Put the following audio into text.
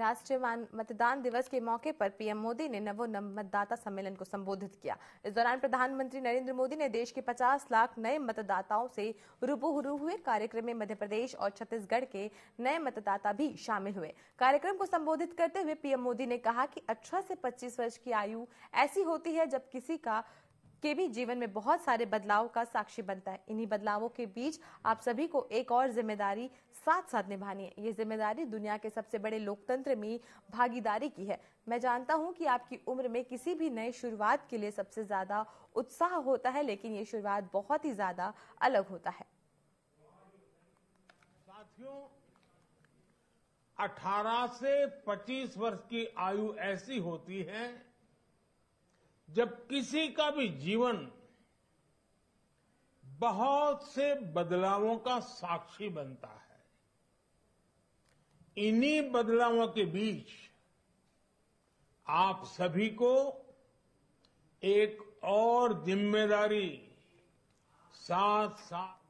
राष्ट्रीय मतदान दिवस के मौके पर पीएम मोदी ने नवो मतदाता सम्मेलन को संबोधित किया इस दौरान प्रधानमंत्री नरेंद्र मोदी ने देश के 50 लाख नए मतदाताओं से रूबरू हुए कार्यक्रम में मध्य प्रदेश और छत्तीसगढ़ के नए मतदाता भी शामिल हुए कार्यक्रम को संबोधित करते हुए पीएम मोदी ने कहा कि अठारह अच्छा से पच्चीस वर्ष की आयु ऐसी होती है जब किसी का के भी जीवन में बहुत सारे बदलाव का साक्षी बनता है इन्हीं बदलावों के बीच आप सभी को एक और जिम्मेदारी साथ साथ निभानी है ये जिम्मेदारी दुनिया के सबसे बड़े लोकतंत्र में भागीदारी की है मैं जानता हूं कि आपकी उम्र में किसी भी नए शुरुआत के लिए सबसे ज्यादा उत्साह होता है लेकिन ये शुरुआत बहुत ही ज्यादा अलग होता है साथियों 18 से 25 वर्ष की आयु ऐसी होती है जब किसी का भी जीवन बहुत से बदलावों का साक्षी बनता है इन्हीं बदलावों के बीच आप सभी को एक और जिम्मेदारी साथ साथ